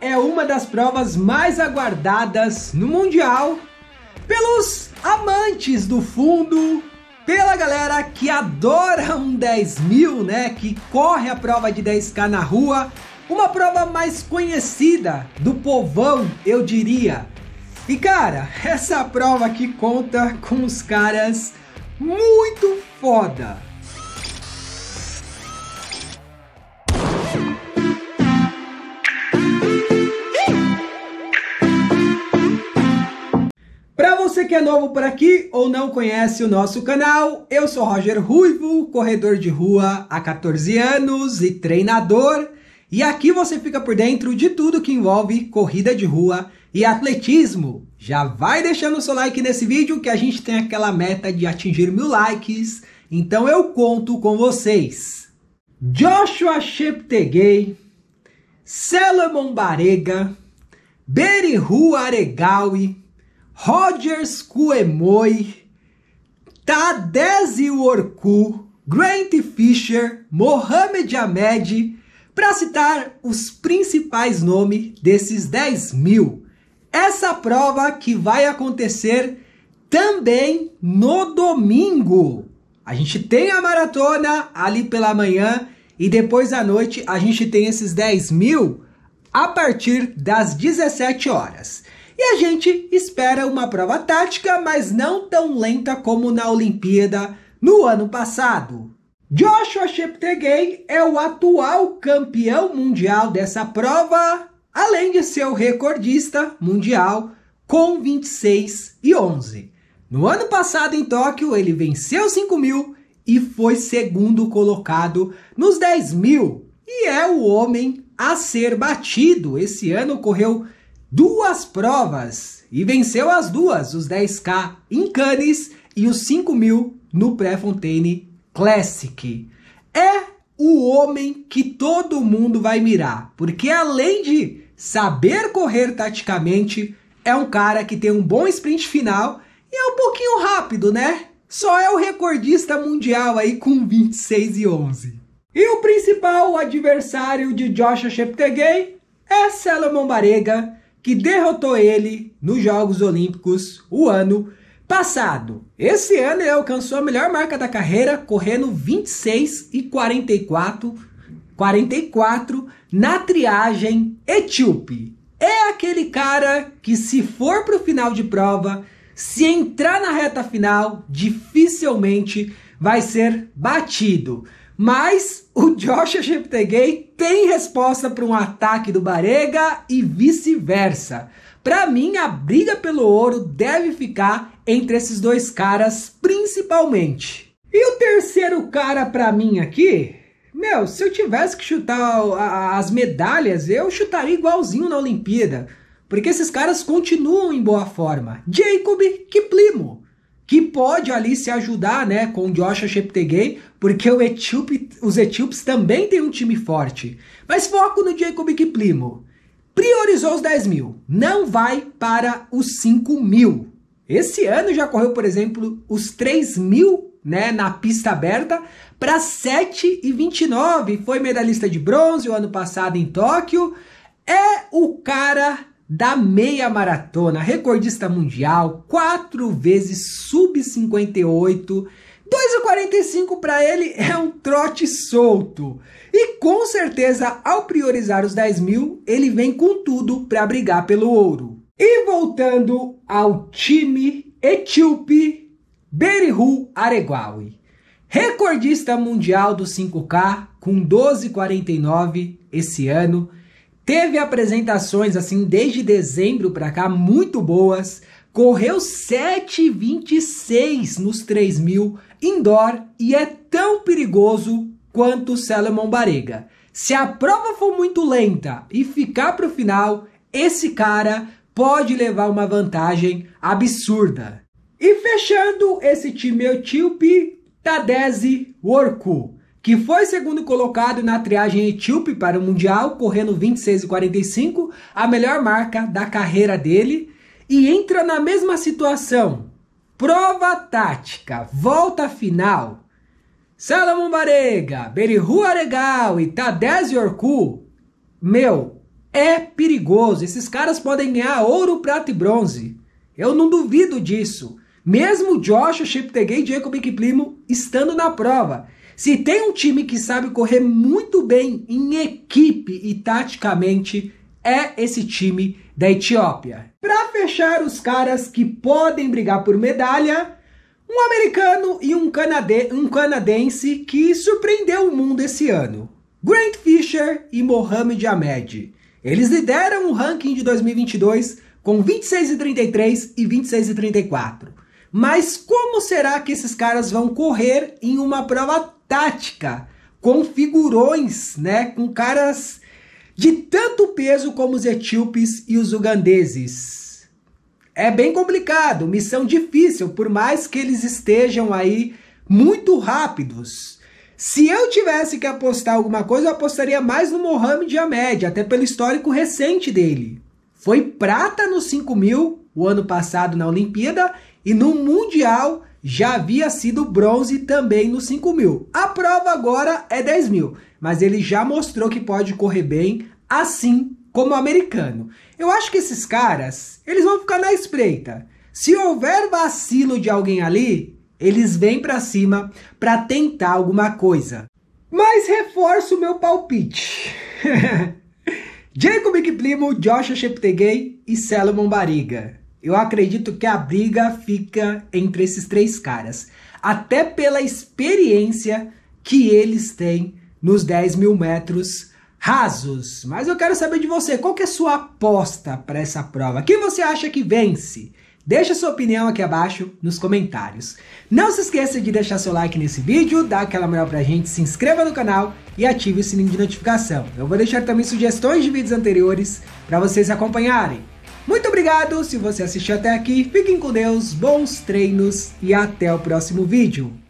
é uma das provas mais aguardadas no Mundial pelos amantes do fundo, pela galera que adora um 10 mil, né? Que corre a prova de 10K na rua. Uma prova mais conhecida do povão, eu diria. E cara, essa prova aqui conta com os caras muito foda. você que é novo por aqui ou não conhece o nosso canal, eu sou Roger Ruivo, corredor de rua há 14 anos e treinador. E aqui você fica por dentro de tudo que envolve corrida de rua e atletismo. Já vai deixando o seu like nesse vídeo que a gente tem aquela meta de atingir mil likes, então eu conto com vocês. Joshua Sheptegay, Salomon Barega, Berihu Aregawi, Rogers Kuemoi, Tadesi Orku, Grant Fisher, Mohamed Ahmed, para citar os principais nomes desses 10 mil. Essa prova que vai acontecer também no domingo. A gente tem a maratona ali pela manhã e depois à noite a gente tem esses 10 mil a partir das 17 horas. E a gente espera uma prova tática, mas não tão lenta como na Olimpíada no ano passado. Joshua Cheptegei é o atual campeão mundial dessa prova, além de ser o recordista mundial com 26 e 11. No ano passado em Tóquio, ele venceu 5 mil e foi segundo colocado nos 10 mil e é o homem a ser batido. Esse ano correu duas provas e venceu as duas, os 10K em Cannes e os 5 mil no Pré-Fontaine Classic. É o homem que todo mundo vai mirar, porque além de saber correr taticamente, é um cara que tem um bom sprint final e é um pouquinho rápido, né? Só é o recordista mundial aí com 26 e 11. E o principal adversário de Joshua Cheptegei é Salomon Barega, que derrotou ele nos Jogos Olímpicos o ano passado. Esse ano ele alcançou a melhor marca da carreira, correndo 26 e 44, 44 na triagem etíope. É aquele cara que se for para o final de prova, se entrar na reta final, dificilmente vai ser batido. Mas o Joshua Cheptegei tem resposta para um ataque do Barega e vice-versa. Para mim, a briga pelo ouro deve ficar entre esses dois caras, principalmente. E o terceiro cara para mim aqui, meu, se eu tivesse que chutar as medalhas, eu chutaria igualzinho na Olimpíada, porque esses caras continuam em boa forma. Jacob Kiplimo que pode ali se ajudar né, com o Joshua Cheptegei, porque Etíope, os etíopes também têm um time forte. Mas foco no Jacob Kiplimo. Priorizou os 10 mil, não vai para os 5 mil. Esse ano já correu, por exemplo, os 3 mil né, na pista aberta para 7,29. Foi medalhista de bronze o ano passado em Tóquio. É o cara da meia maratona, recordista mundial, quatro vezes sub 58. 2,45 para ele é um trote solto. E com certeza, ao priorizar os 10 mil, ele vem com tudo para brigar pelo ouro. E voltando ao time etíope Berihu Areguawi, recordista mundial do 5K com 12,49 esse ano Teve apresentações assim desde dezembro para cá muito boas. Correu 7,26 nos 3 mil indoor e é tão perigoso quanto o Salomon Barega. Se a prova for muito lenta e ficar para o final, esse cara pode levar uma vantagem absurda. E fechando esse time etíope, Tadese Worku que foi segundo colocado na triagem etíope para o Mundial, correndo 26 e 45, a melhor marca da carreira dele, e entra na mesma situação. Prova tática, volta final. Salomon Barega, Berihu Aregal e Tadez Yorku. Meu, é perigoso. Esses caras podem ganhar ouro, prata e bronze. Eu não duvido disso. Mesmo Joshua Cheptegei e Jacob Kiplimo estando na prova. Se tem um time que sabe correr muito bem em equipe e taticamente, é esse time da Etiópia. Para fechar os caras que podem brigar por medalha, um americano e um, canade um canadense que surpreendeu o mundo esse ano. Grant Fisher e Mohamed Ahmed. Eles lideram o ranking de 2022 com 26 e 33 e 26 e 34. Mas como será que esses caras vão correr em uma prova tática com figurões, né, com caras de tanto peso como os etíopes e os ugandeses? É bem complicado, missão difícil, por mais que eles estejam aí muito rápidos. Se eu tivesse que apostar alguma coisa, eu apostaria mais no Mohamed Ahmed, até pelo histórico recente dele. Foi prata no 5 mil o ano passado na Olimpíada e no Mundial já havia sido bronze também no 5 mil. A prova agora é 10 mil, mas ele já mostrou que pode correr bem, assim como o americano. Eu acho que esses caras, eles vão ficar na espreita. Se houver vacilo de alguém ali, eles vêm para cima para tentar alguma coisa. Mas reforço o meu palpite. Jacob McPlimo, Joshua Cheptegei e Salomon Bariga. Eu acredito que a briga fica entre esses três caras, até pela experiência que eles têm nos 10 mil metros rasos. Mas eu quero saber de você, qual que é a sua aposta para essa prova? Quem você acha que vence? Deixa sua opinião aqui abaixo nos comentários. Não se esqueça de deixar seu like nesse vídeo, dá aquela moral pra gente, se inscreva no canal e ative o sininho de notificação. Eu vou deixar também sugestões de vídeos anteriores para vocês acompanharem. Muito obrigado se você assistiu até aqui, fiquem com Deus, bons treinos e até o próximo vídeo.